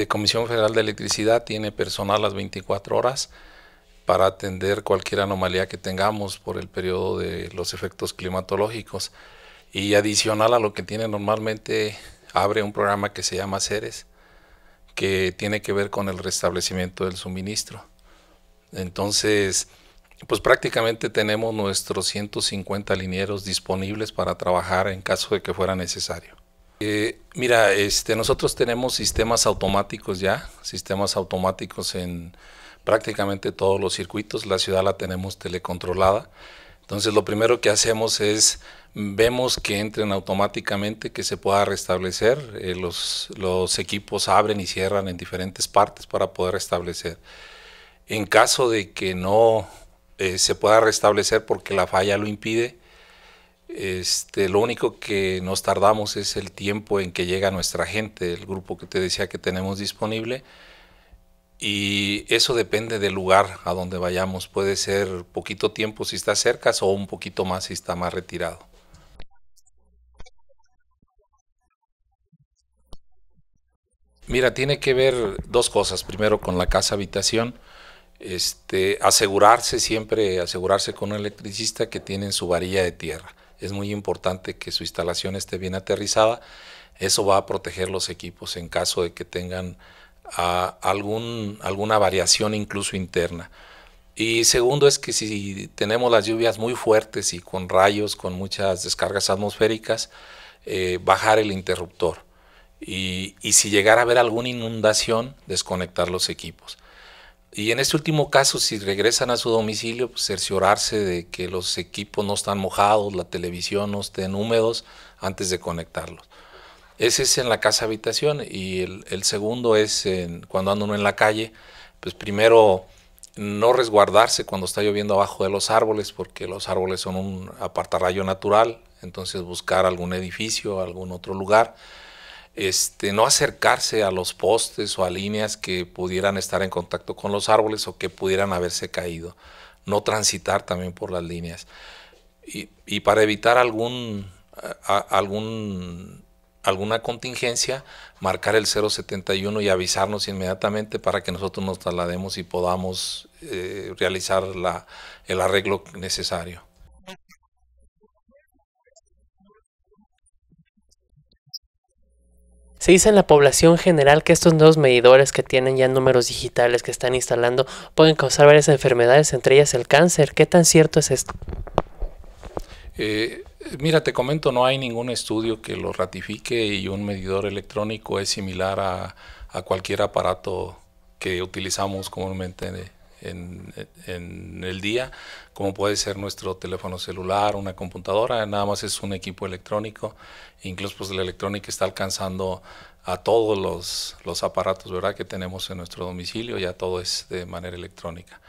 Este, Comisión Federal de Electricidad tiene personal las 24 horas para atender cualquier anomalía que tengamos por el periodo de los efectos climatológicos. Y adicional a lo que tiene normalmente, abre un programa que se llama Ceres, que tiene que ver con el restablecimiento del suministro. Entonces, pues prácticamente tenemos nuestros 150 linieros disponibles para trabajar en caso de que fuera necesario. Eh, mira, este, nosotros tenemos sistemas automáticos ya, sistemas automáticos en prácticamente todos los circuitos, la ciudad la tenemos telecontrolada, entonces lo primero que hacemos es vemos que entren automáticamente, que se pueda restablecer, eh, los, los equipos abren y cierran en diferentes partes para poder restablecer. En caso de que no eh, se pueda restablecer porque la falla lo impide, este, lo único que nos tardamos es el tiempo en que llega nuestra gente, el grupo que te decía que tenemos disponible. Y eso depende del lugar a donde vayamos. Puede ser poquito tiempo si está cerca o un poquito más si está más retirado. Mira, tiene que ver dos cosas. Primero con la casa habitación. Este, asegurarse siempre, asegurarse con un electricista que tiene su varilla de tierra es muy importante que su instalación esté bien aterrizada. Eso va a proteger los equipos en caso de que tengan ah, alguna variación incluso interna. Y segundo es que si tenemos las lluvias muy fuertes y con rayos, con muchas descargas atmosféricas, eh, bajar el interruptor. Y, y si llegara a haber alguna inundación, desconectar los equipos. Y en este último caso, si regresan a su domicilio, pues cerciorarse de que los equipos no están mojados, la televisión no estén húmedos antes de conectarlos. Ese es en la casa habitación y el, segundo es cuando anda uno en la calle, pues primero no resguardarse cuando está lloviendo abajo de los árboles, porque los árboles son un apartarrayo natural, entonces buscar algún edificio, algún otro lugar este, no acercarse a los postes o a líneas que pudieran estar en contacto con los árboles o que pudieran haberse caído, no transitar también por las líneas. Y, para evitar algún, algún, alguna contingencia, marcar el 071 y avisarnos inmediatamente para que nosotros nos traslademos y podamos eh, realizar el arreglo necesario. Se dice en la población general que estos nuevos medidores que tienen ya números digitales que están instalando pueden causar varias enfermedades, entre ellas el cáncer. ¿Qué tan cierto es esto? Eh, mira, te comento, no hay ningún estudio que lo ratifique y un medidor electrónico es similar a, a cualquier aparato que utilizamos comúnmente en, el día, como puede ser nuestro teléfono celular, una computadora, nada más es un equipo electrónico, incluso pues la electrónica está alcanzando a todos los, los aparatos ¿verdad? que tenemos en nuestro domicilio, ya todo es de manera electrónica.